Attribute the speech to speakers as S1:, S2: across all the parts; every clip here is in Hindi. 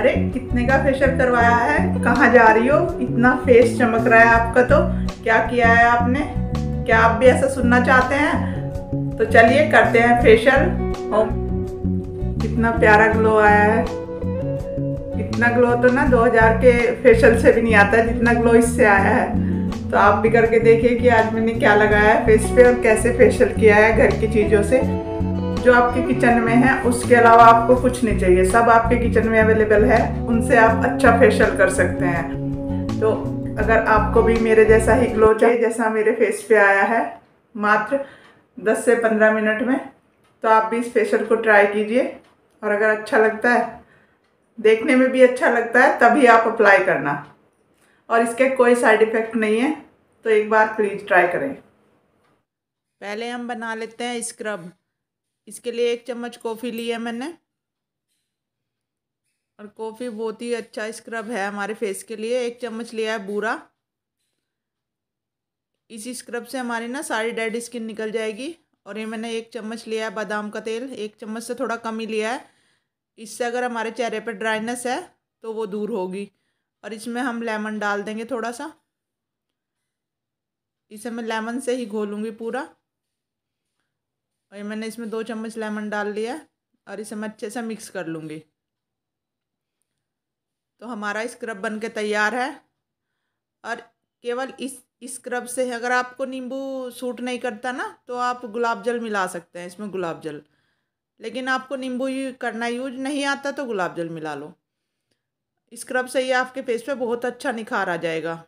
S1: अरे कितने का फेशियल करवाया है कहाँ जा रही हो इतना फेस चमक रहा है आपका तो क्या किया है आपने क्या आप भी ऐसा सुनना चाहते हैं तो चलिए करते हैं फेशियल और कितना प्यारा ग्लो आया है इतना ग्लो तो ना 2000 के फेशियल से भी नहीं आता जितना ग्लो इससे आया है तो आप भी करके देखिए कि आज मैंने क्या लगाया है फेस पे और कैसे फेशियल किया है घर की चीज़ों से जो आपके किचन में है उसके अलावा आपको कुछ नहीं चाहिए सब आपके किचन में अवेलेबल है उनसे आप अच्छा फेशियल कर सकते हैं तो अगर आपको भी मेरे जैसा ही ग्लो चाहिए जैसा मेरे फेस पे आया है मात्र 10 से 15 मिनट में तो आप भी इस फेशियल को ट्राई कीजिए और अगर अच्छा लगता है देखने में भी अच्छा लगता है तभी आप अप्लाई करना और इसके कोई साइड इफ़ेक्ट नहीं है तो एक बार प्लीज़ ट्राई करें पहले हम बना लेते हैं स्क्रब इसके लिए एक चम्मच कॉफ़ी लिया मैंने और कॉफ़ी बहुत ही अच्छा स्क्रब है हमारे फेस के लिए एक चम्मच लिया है बूरा इसी स्क्रब से हमारी ना सारी डेड स्किन निकल जाएगी और ये मैंने एक चम्मच लिया है बादाम का तेल एक चम्मच से थोड़ा कम ही लिया है इससे अगर हमारे चेहरे पर ड्राइनेस है तो वो दूर होगी और इसमें हम लेमन डाल देंगे थोड़ा सा इसे मैं लेमन से ही घोलूँगी पूरा और ये मैंने इसमें दो चम्मच लेमन डाल लिया और इसे मैं अच्छे से मिक्स कर लूँगी तो हमारा स्क्रब बन के तैयार है और केवल इस स्क्रब से अगर आपको नींबू सूट नहीं करता ना तो आप गुलाब जल मिला सकते हैं इसमें गुलाब जल लेकिन आपको नींबू करना यूज नहीं आता तो गुलाब जल मिला लो स्क्रब से ये आपके फेस पे बहुत अच्छा निखार आ जाएगा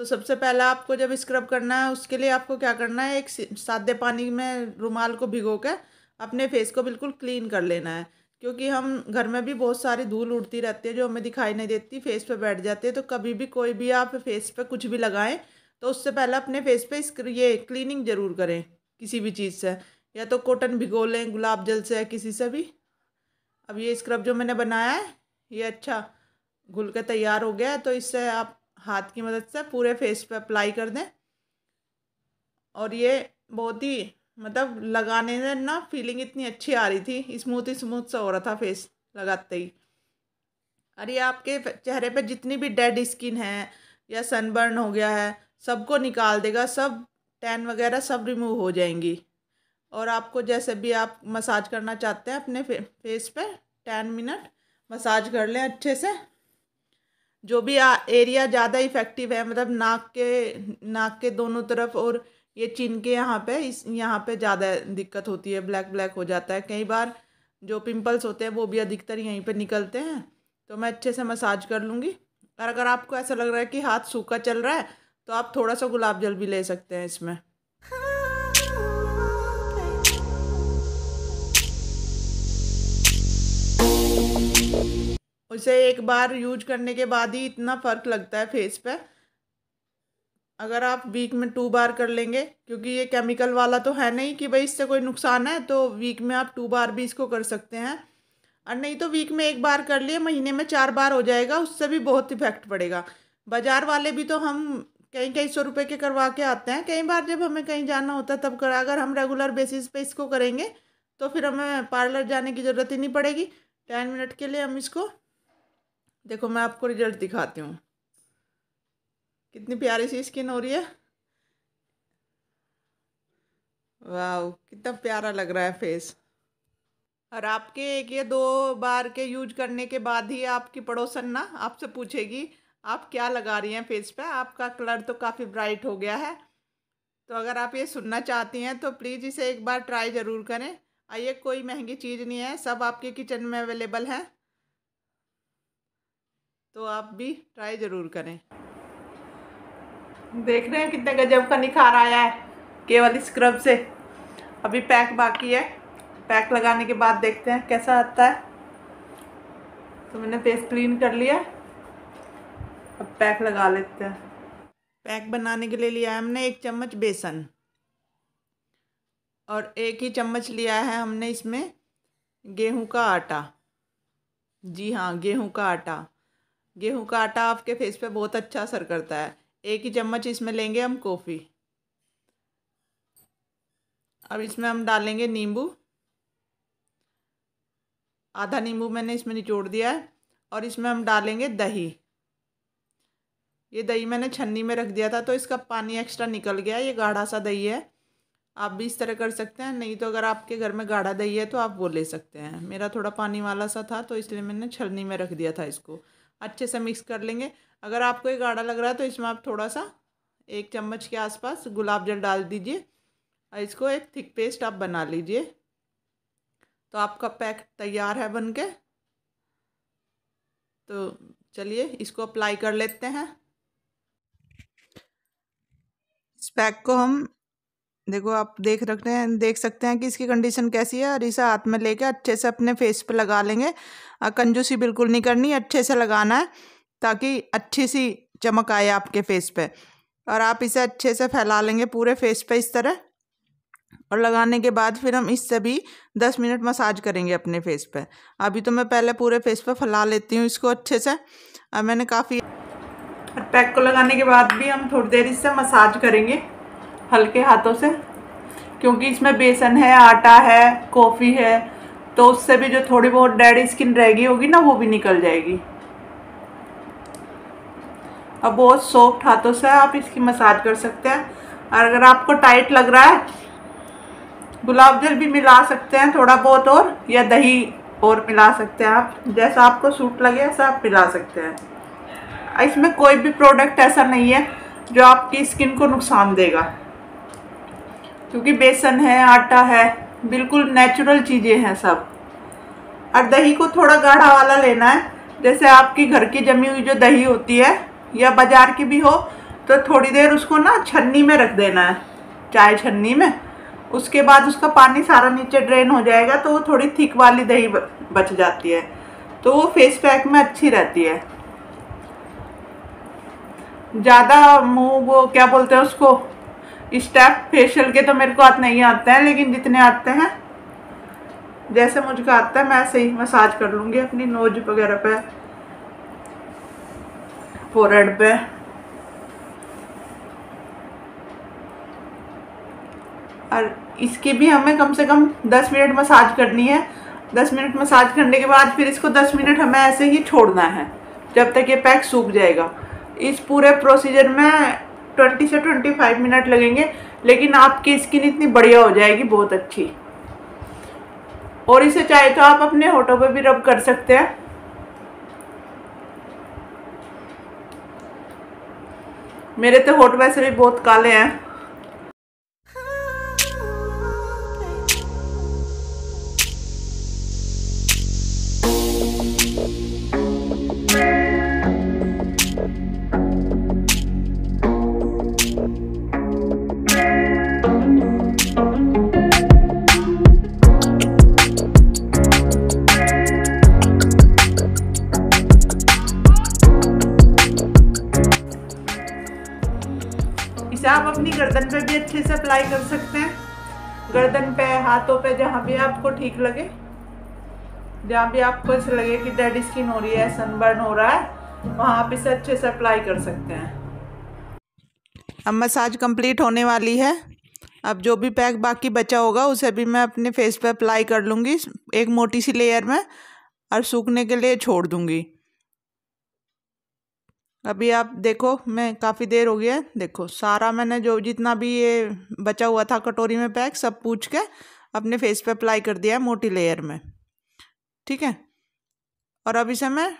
S1: तो सबसे पहला आपको जब स्क्रब करना है उसके लिए आपको क्या करना है एक सादे पानी में रुमाल को भिगो कर अपने फेस को बिल्कुल क्लीन कर लेना है क्योंकि हम घर में भी बहुत सारी धूल उड़ती रहती है जो हमें दिखाई नहीं देती फेस पे बैठ जाती है तो कभी भी कोई भी आप फेस पे कुछ भी लगाएं तो उससे पहले अपने फेस पे ये क्लीनिंग ज़रूर करें किसी भी चीज़ से या तो कॉटन भिगो लें गुलाब जल से या किसी से भी अब ये स्क्रब जो मैंने बनाया है ये अच्छा घुल के तैयार हो गया है तो इससे आप हाथ की मदद से पूरे फेस पे अप्लाई कर दें और ये बहुत ही मतलब लगाने से ना फीलिंग इतनी अच्छी आ रही थी स्मूथ स्मूथ सा हो रहा था फेस लगाते ही अरे आपके चेहरे पे जितनी भी डेड स्किन है या सनबर्न हो गया है सबको निकाल देगा सब टैन वगैरह सब रिमूव हो जाएंगी और आपको जैसे भी आप मसाज करना चाहते हैं अपने फे, फेस पे टेन मिनट मसाज कर लें अच्छे से जो भी आ, एरिया ज़्यादा इफेक्टिव है मतलब नाक के नाक के दोनों तरफ और ये चिन के यहाँ पे इस यहाँ पे ज़्यादा दिक्कत होती है ब्लैक ब्लैक हो जाता है कई बार जो पिंपल्स होते हैं वो भी अधिकतर यहीं पे निकलते हैं तो मैं अच्छे से मसाज कर लूँगी और अगर आपको ऐसा लग रहा है कि हाथ सूखा चल रहा है तो आप थोड़ा सा गुलाब जल भी ले सकते हैं इसमें उसे एक बार यूज करने के बाद ही इतना फ़र्क लगता है फेस पे अगर आप वीक में टू बार कर लेंगे क्योंकि ये केमिकल वाला तो है नहीं कि भाई इससे कोई नुकसान है तो वीक में आप टू बार भी इसको कर सकते हैं और नहीं तो वीक में एक बार कर लिए महीने में चार बार हो जाएगा उससे भी बहुत इफेक्ट पड़ेगा बाज़ार वाले भी तो हम कहीं कई सौ रुपये के करवा के आते हैं कई बार जब हमें कहीं जाना होता है तब कर अगर हम रेगुलर बेसिस पे इसको करेंगे तो फिर हमें पार्लर जाने की ज़रूरत ही नहीं पड़ेगी टेन मिनट के लिए हम इसको देखो मैं आपको रिजल्ट दिखाती हूँ कितनी प्यारी सी स्किन हो रही है वाह कितना प्यारा लग रहा है फेस और आपके एक या दो बार के यूज करने के बाद ही आपकी पड़ोसन ना आपसे पूछेगी आप क्या लगा रही हैं फेस पे आपका कलर तो काफ़ी ब्राइट हो गया है तो अगर आप ये सुनना चाहती हैं तो प्लीज़ इसे एक बार ट्राई ज़रूर करें आइए कोई महंगी चीज़ नहीं है सब आपके किचन में अवेलेबल है तो आप भी ट्राई ज़रूर करें देख रहे हैं कितना गजब का निखार आया है केवल स्क्रब से अभी पैक बाकी है पैक लगाने के बाद देखते हैं कैसा आता है तो मैंने फेस क्लीन कर लिया अब पैक लगा लेते हैं पैक बनाने के लिए लिया है हमने एक चम्मच बेसन और एक ही चम्मच लिया है हमने इसमें गेहूं का आटा जी हाँ गेहूं का आटा गेहूं का आटा आपके फेस पे बहुत अच्छा असर करता है एक ही चम्मच इसमें लेंगे हम कॉफ़ी अब इसमें हम डालेंगे नींबू आधा नींबू मैंने इसमें निचोड़ दिया है और इसमें हम डालेंगे दही ये दही मैंने छन्नी में रख दिया था तो इसका पानी एक्स्ट्रा निकल गया ये गाढ़ा सा दही है आप भी इस तरह कर सकते हैं नहीं तो अगर आपके घर में गाढ़ा दही है तो आप वो ले सकते हैं मेरा थोड़ा पानी वाला सा था तो इसलिए मैंने छलनी में रख दिया था इसको अच्छे से मिक्स कर लेंगे अगर आपको ये गाढ़ा लग रहा है तो इसमें आप थोड़ा सा एक चम्मच के आसपास गुलाब जल डाल दीजिए और इसको एक थिक पेस्ट आप बना लीजिए तो आपका पैक तैयार है बन के तो चलिए इसको अप्लाई कर लेते हैं इस पैक को हम देखो आप देख रखते हैं देख सकते हैं कि इसकी कंडीशन कैसी है और इसे हाथ में लेके अच्छे से अपने फेस पे लगा लेंगे और कंजूसी बिल्कुल नहीं करनी अच्छे से लगाना है ताकि अच्छी सी चमक आए आपके फेस पे और आप इसे अच्छे से फैला लेंगे पूरे फेस पे इस तरह और लगाने के बाद फिर हम इससे भी दस मिनट मसाज करेंगे अपने फेस पर अभी तो मैं पहले पूरे फेस पर फैला लेती हूँ इसको अच्छे से और मैंने काफ़ी पैक को लगाने के बाद भी हम थोड़ी देर इससे मसाज करेंगे हल्के हाथों से क्योंकि इसमें बेसन है आटा है कॉफ़ी है तो उससे भी जो थोड़ी बहुत डेड स्किन रह गई होगी ना वो भी निकल जाएगी अब बहुत सॉफ्ट हाथों से आप इसकी मसाज कर सकते हैं और अगर आपको टाइट लग रहा है गुलाब जल भी मिला सकते हैं थोड़ा बहुत और या दही और मिला सकते हैं आप जैसा आपको सूट लगे ऐसा आप मिला सकते हैं इसमें कोई भी प्रोडक्ट ऐसा नहीं है जो आपकी स्किन को नुकसान देगा क्योंकि बेसन है आटा है बिल्कुल नेचुरल चीज़ें हैं सब और दही को थोड़ा गाढ़ा वाला लेना है जैसे आपकी घर की जमी हुई जो दही होती है या बाज़ार की भी हो तो थोड़ी देर उसको ना छन्नी में रख देना है चाय छन्नी में उसके बाद उसका पानी सारा नीचे ड्रेन हो जाएगा तो वो थोड़ी थिक वाली दही बच जाती है तो वो फेस पैक में अच्छी रहती है ज़्यादा मुँह वो क्या बोलते हैं उसको स्टेप फेशियल के तो मेरे को आते नहीं आते हैं लेकिन जितने आते हैं जैसे मुझको आता है मैं ऐसे ही मसाज कर लूँगी अपनी नोज वगैरह पे फोरहेड पे और इसकी भी हमें कम से कम दस मिनट मसाज करनी है दस मिनट मसाज करने के बाद फिर इसको दस मिनट हमें ऐसे ही छोड़ना है जब तक ये पैक सूख जाएगा इस पूरे प्रोसीजर में ट्वेंटी से ट्वेंटी फाइव मिनट लगेंगे लेकिन आपकी स्किन इतनी बढ़िया हो जाएगी बहुत अच्छी और इसे चाहे तो आप अपने होटो पर भी रब कर सकते हैं मेरे तो होटो वैसे भी बहुत काले हैं आप अपनी गर्दन पे भी अच्छे से अप्लाई कर सकते हैं गर्दन पे हाथों पे जहाँ भी आपको ठीक लगे जहाँ भी आपको ऐसे लगे कि डेड स्किन हो रही है सनबर्न हो रहा है वहाँ आप इसे अच्छे से अप्लाई कर सकते हैं अब मसाज कंप्लीट होने वाली है अब जो भी पैक बाकी बचा होगा उसे भी मैं अपने फेस पे अप्लाई कर लूँगी एक मोटी सी लेयर में और सूखने के लिए छोड़ दूँगी अभी आप देखो मैं काफ़ी देर हो गया है देखो सारा मैंने जो जितना भी ये बचा हुआ था कटोरी में पैक सब पूछ के अपने फेस पे अप्लाई कर दिया है मोटी लेयर में ठीक है और अभी से मैं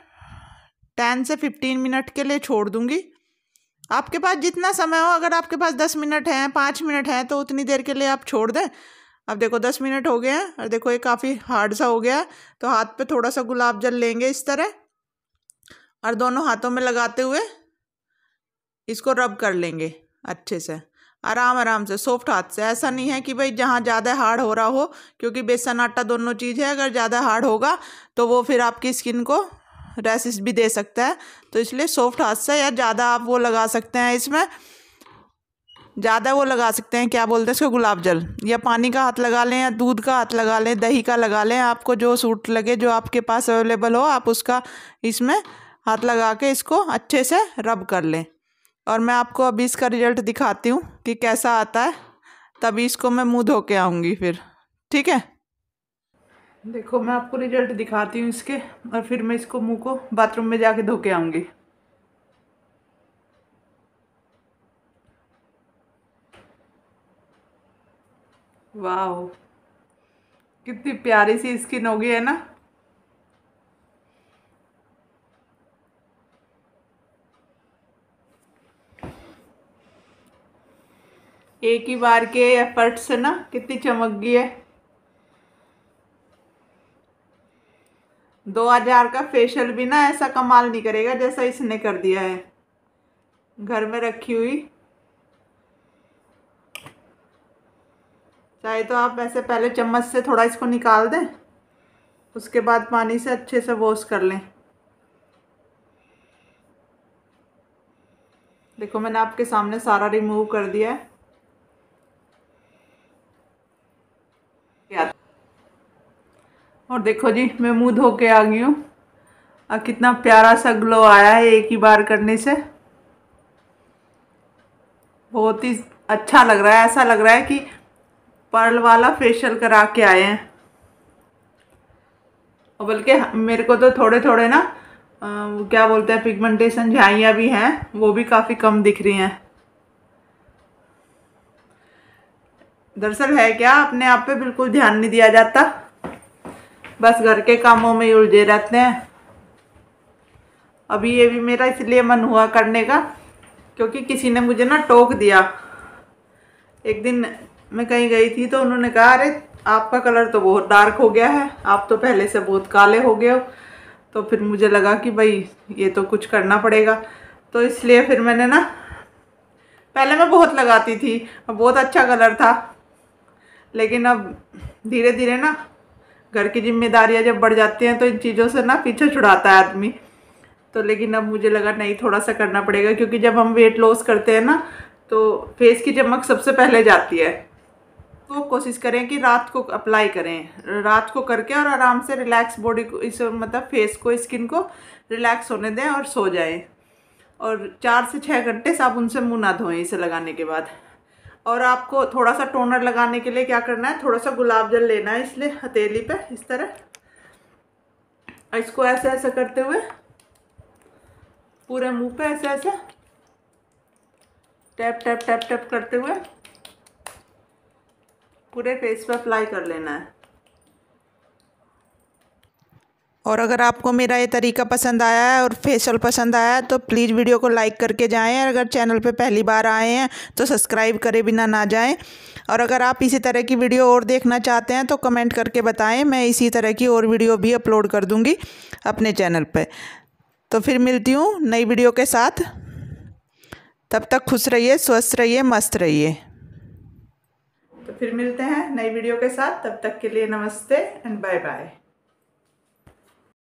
S1: टेन से फिफ्टीन मिनट के लिए छोड़ दूँगी आपके पास जितना समय हो अगर आपके पास दस मिनट हैं पाँच मिनट हैं तो उतनी देर के लिए आप छोड़ दें अब देखो दस मिनट हो गए हैं और देखो ये काफ़ी हार्ड सा हो गया तो हाथ पे थोड़ा सा गुलाब जल लेंगे इस तरह और दोनों हाथों में लगाते हुए इसको रब कर लेंगे अच्छे से आराम आराम से सॉफ्ट हाथ से ऐसा नहीं है कि भाई जहाँ ज़्यादा हार्ड हो रहा हो क्योंकि बेसन आटा दोनों चीज़ है अगर ज़्यादा हार्ड होगा तो वो फिर आपकी स्किन को रैसेस भी दे सकता है तो इसलिए सॉफ्ट हाथ से या ज़्यादा आप वो लगा सकते हैं इसमें ज़्यादा वो लगा सकते हैं क्या बोलते हैं इसको गुलाब जल या पानी का हाथ लगा लें या दूध का हाथ लगा लें दही का लगा लें आपको जो सूट लगे जो आपके पास अवेलेबल हो आप उसका इसमें हाथ लगा के इसको अच्छे से रब कर लें और मैं आपको अभी इसका रिजल्ट दिखाती हूँ कि कैसा आता है तभी इसको मैं मुँह धो के आऊँगी फिर ठीक है देखो मैं आपको रिजल्ट दिखाती हूँ इसके और फिर मैं इसको मुँह को बाथरूम में जाके धो के आऊँगी वाह कितनी प्यारी सी स्किन होगी है ना एक ही बार के एफर्ट से ना कितनी चमक गई है दो हजार का फेशियल भी ना ऐसा कमाल नहीं करेगा जैसा इसने कर दिया है घर में रखी हुई चाहे तो आप ऐसे पहले चम्मच से थोड़ा इसको निकाल दें उसके बाद पानी से अच्छे से वॉश कर लें देखो मैंने आपके सामने सारा रिमूव कर दिया है और देखो जी मैं मुँह धो के आ गई हूँ और कितना प्यारा सा ग्लो आया है एक ही बार करने से बहुत ही अच्छा लग रहा है ऐसा लग रहा है कि पर्ल वाला फेशियल करा के आए हैं और बल्कि मेरे को तो थोड़े थोड़े ना आ, क्या बोलते हैं पिगमेंटेशन झाइयाँ भी हैं वो भी काफ़ी कम दिख रही हैं दरअसल है क्या अपने आप पे बिल्कुल ध्यान नहीं दिया जाता बस घर के कामों में ही उलझे रहते हैं अभी ये भी मेरा इसलिए मन हुआ करने का क्योंकि किसी ने मुझे ना टोक दिया एक दिन मैं कहीं गई थी तो उन्होंने कहा अरे आपका कलर तो बहुत डार्क हो गया है आप तो पहले से बहुत काले हो गए हो तो फिर मुझे लगा कि भाई ये तो कुछ करना पड़ेगा तो इसलिए फिर मैंने ना पहले मैं बहुत लगाती थी बहुत अच्छा कलर था लेकिन अब धीरे धीरे ना घर की जिम्मेदारियाँ जब बढ़ जाती हैं तो इन चीज़ों से ना पीछे छुड़ाता है आदमी तो लेकिन अब मुझे लगा नहीं थोड़ा सा करना पड़ेगा क्योंकि जब हम वेट लॉस करते हैं ना तो फेस की चमक सबसे पहले जाती है तो कोशिश करें कि रात को अप्लाई करें रात को करके और आराम से रिलैक्स बॉडी को इस मतलब फेस को स्किन को रिलैक्स होने दें और सो जाएं और चार से छः घंटे साबुन से मुँह ना धोएं इसे लगाने के बाद और आपको थोड़ा सा टोनर लगाने के लिए क्या करना है थोड़ा सा गुलाब जल लेना है इसलिए हथेली पे इस तरह इसको ऐसे ऐसे करते हुए पूरे मुंह पे ऐसे ऐसे टैप टैप टैप टैप करते हुए पूरे फेस पे अप्लाई कर लेना है और अगर आपको मेरा ये तरीका पसंद आया है और फेशियल पसंद आया है तो प्लीज़ वीडियो को लाइक करके जाएं और अगर चैनल पे पहली बार आए हैं तो सब्सक्राइब करें बिना ना जाएं और अगर आप इसी तरह की वीडियो और देखना चाहते हैं तो कमेंट करके बताएं मैं इसी तरह की और वीडियो भी अपलोड कर दूँगी अपने चैनल पर तो फिर मिलती हूँ नई वीडियो के साथ तब तक खुश रहिए स्वस्थ रहिए मस्त रहिए तो फिर मिलते हैं नई वीडियो के साथ तब तक के लिए नमस्ते एंड बाय बाय